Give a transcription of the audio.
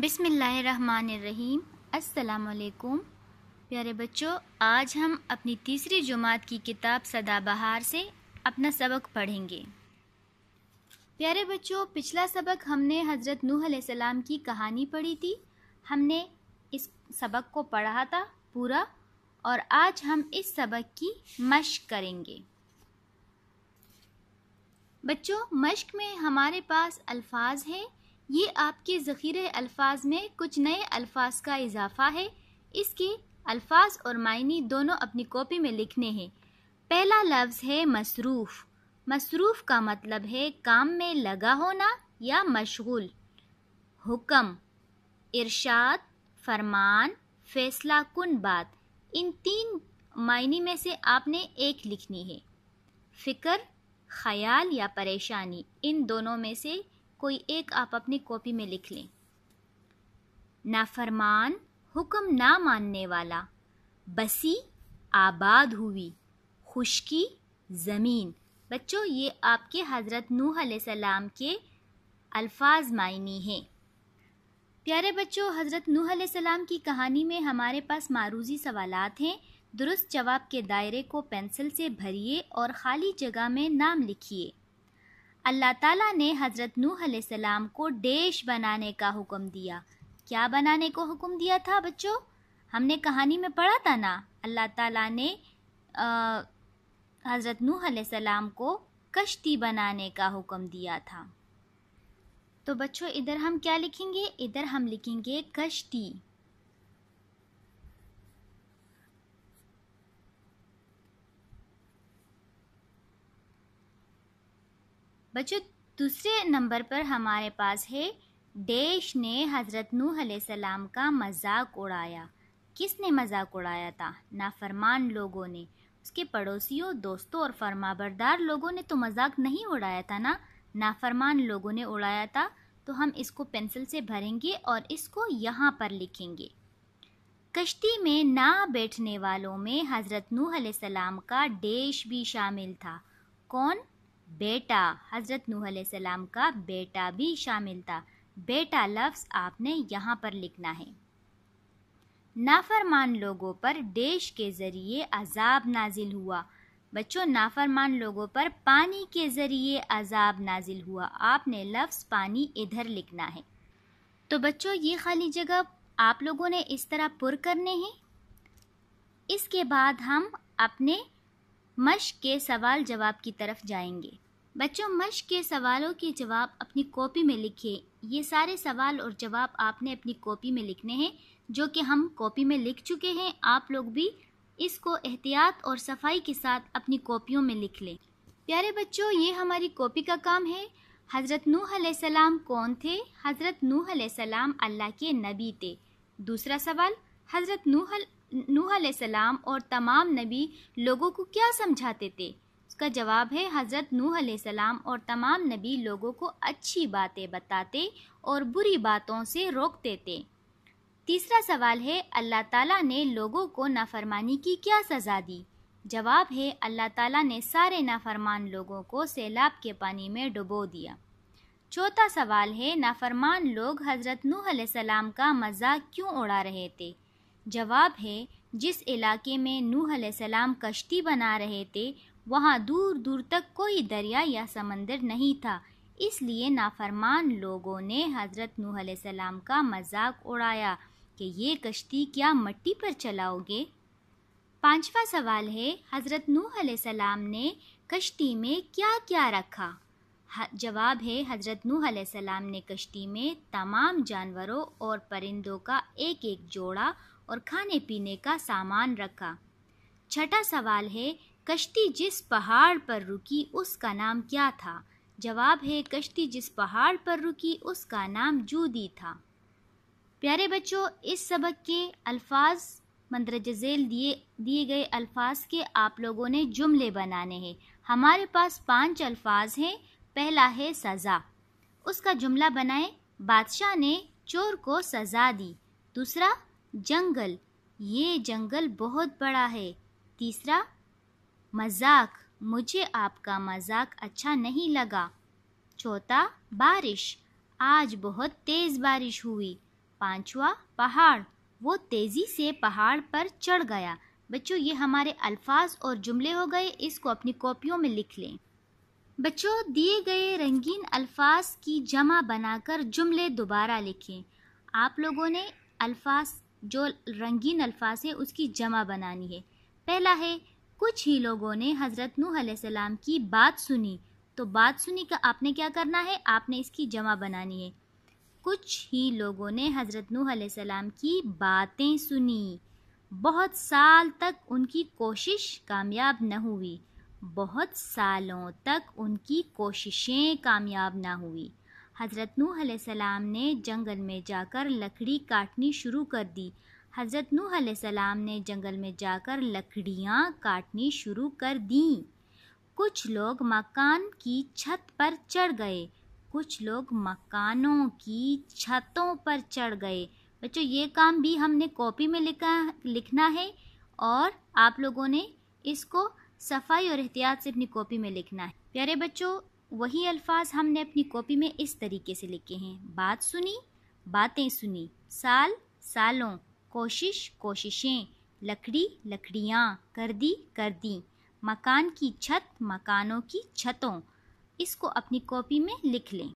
बिसमीम् अस्सलाम प्यारे बच्चों आज हम अपनी तीसरी जुमात की किताब सदाबहार से अपना सबक पढ़ेंगे प्यारे बच्चों पिछला सबक हमने हज़रत नूह सलाम की कहानी पढ़ी थी हमने इस सबक को पढ़ा था पूरा और आज हम इस सबक की मश्क करेंगे बच्चों मश्क में हमारे पास अल्फाज हैं ये आपके ज़ख़ीरे अल्फाज में कुछ नए अल्फाज का इजाफा है इसके अल्फाज और मायने दोनों अपनी कॉपी में लिखने हैं पहला लफ्ज़ है मसरूफ़ मसरूफ़ का मतलब है काम में लगा होना या मशगूल हुक्म इरशाद फरमान फैसला कन बात इन तीन मायने में से आपने एक लिखनी है फ़िक्र ख्याल या परेशानी इन दोनों में से कोई एक आप अपनी कॉपी में लिख लें नाफरमान हुक्म ना मानने वाला बसी आबाद हुई खुशकी ज़मीन बच्चों ये आपके हज़रत नूह सलाम के अल्फाज मायने हैं प्यारे बच्चों हज़रत नूह सलाम की कहानी में हमारे पास मारूजी सवालात हैं दुरुस्त जवाब के दायरे को पेंसिल से भरिए और ख़ाली जगह में नाम लिखिए अल्लाह ताला ने हज़रत नूह सलाम को देश बनाने का हुक्म दिया क्या बनाने को हुक्म दिया था बच्चों हमने कहानी में पढ़ा था ना अल्लाह ताला ने हज़रत नूह सलाम को कश्ती बनाने का हुक्म दिया था तो बच्चों इधर हम क्या लिखेंगे इधर हम लिखेंगे कश्ती बच्चों दूसरे नंबर पर हमारे पास है देश ने हज़रत नूह सलाम का मजाक उड़ाया किसने मजाक उड़ाया था नाफरमान लोगों ने उसके पड़ोसियों दोस्तों और फरमाबरदार लोगों ने तो मजाक नहीं उड़ाया था ना नाफरमान लोगों ने उड़ाया था तो हम इसको पेंसिल से भरेंगे और इसको यहाँ पर लिखेंगे कश्ती में ना बैठने वालों में हज़रत नूह सलाम का देश भी शामिल था कौन बेटा हज़रत नूह सलाम का बेटा भी शामिल था बेटा लफ्स आपने यहाँ पर लिखना है नाफरमान लोगों पर देश के ज़रिए अजाब नाजिल हुआ बच्चों नाफरमान लोगों पर पानी के ज़रिए अजाब नाजिल हुआ आपने लफ्स पानी इधर लिखना है तो बच्चों ये खाली जगह आप लोगों ने इस तरह पुर करने हैं इसके बाद हम अपने मश के सवाल जवाब की तरफ जाएंगे बच्चों मश के सवालों के जवाब अपनी कॉपी में लिखिए ये सारे सवाल और जवाब आपने अपनी कॉपी में लिखने हैं जो कि हम कॉपी में लिख चुके हैं आप लोग भी इसको एहतियात और सफाई के साथ अपनी कॉपियों में लिख लें प्यारे बच्चों ये हमारी कॉपी का काम है हज़रत नूह सलाम कौन थे हज़रत नूह सलाम अल्लाह के नबी थे दूसरा सवाल हज़रत नूह नूह सलाम और तमाम नबी लोगों को क्या समझाते थे उसका जवाब है हज़रत नूह सलाम और तमाम नबी लोगों को अच्छी बातें बताते और बुरी बातों से रोकते थे तीसरा सवाल है अल्लाह ताला ने लोगों को नाफरमानी की क्या सज़ा दी जवाब है अल्लाह ताला ने सारे नाफरमान लोगों को सैलाब के पानी में डुबो दिया चौथा सवाल है नाफरमान लोग हज़रत नूह सलाम का मजाक क्यों उड़ा रहे थे जवाब है जिस इलाके में नूह सलाम कश्ती बना रहे थे वहाँ दूर दूर तक कोई दरिया या समंदर नहीं था इसलिए नाफरमान लोगों ने हज़रत नूह सलाम का मजाक उड़ाया कि ये कश्ती क्या मट्टी पर चलाओगे पांचवा सवाल है हज़रत नूह सलाम ने कश्ती में क्या क्या रखा जवाब है हज़रत नूह सलाम ने कश्ती में तमाम जानवरों और परिंदों का एक एक जोड़ा और खाने पीने का सामान रखा छठा सवाल है कश्ती जिस पहाड़ पर रुकी उसका नाम क्या था जवाब है कश्ती जिस पहाड़ पर रुकी उसका नाम जूदी था प्यारे बच्चों इस सबक के अल्फाज मंदरज झेल दिए दिए गए अल्फाज के आप लोगों ने जुमले बनाने हैं हमारे पास पांच अल्फाज हैं पहला है सज़ा उसका जुमला बनाएं बादशाह ने चोर को सज़ा दी दूसरा जंगल ये जंगल बहुत बड़ा है तीसरा मजाक मुझे आपका मजाक अच्छा नहीं लगा चौथा बारिश आज बहुत तेज़ बारिश हुई पांचवा पहाड़ वो तेज़ी से पहाड़ पर चढ़ गया बच्चों ये हमारे अल्फाज और जुमले हो गए इसको अपनी कॉपियों में लिख लें बच्चों दिए गए रंगीन अल्फाज की जमा बनाकर जुमले दोबारा लिखें आप लोगों ने अल्फाज जो रंगीन अल्फाज है उसकी जमा बनानी है पहला है कुछ ही लोगों ने हज़रत नूह सलाम की बात सुनी तो बात सुनी का आपने क्या करना है आपने इसकी जमा बनानी है कुछ ही लोगों ने हज़रत नूह सलाम की बातें सुनी बहुत साल तक उनकी कोशिश कामयाब न हुई बहुत सालों तक उनकी कोशिशें कामयाब ना हुई हज़रत नूह सलाम ने जंगल में जाकर लकड़ी काटनी शुरू कर दी हज़रत नूह सलाम ने जंगल में जाकर लकड़ियाँ काटनी शुरू कर दी कुछ लोग मकान की छत पर चढ़ गए कुछ लोग मकानों की छतों पर चढ़ गए बच्चों ये काम भी हमने कॉपी में लिखा लिखना है और आप लोगों ने इसको सफाई और एहतियात से अपनी कॉपी में लिखना है प्यारे बच्चों वही अल्फाज हमने अपनी कॉपी में इस तरीके से लिखे हैं बात सुनी बातें सुनी साल सालों कोशिश कोशिशें लकड़ी लकड़ियाँ कर दी कर दी मकान की छत मकानों की छतों इसको अपनी कॉपी में लिख लें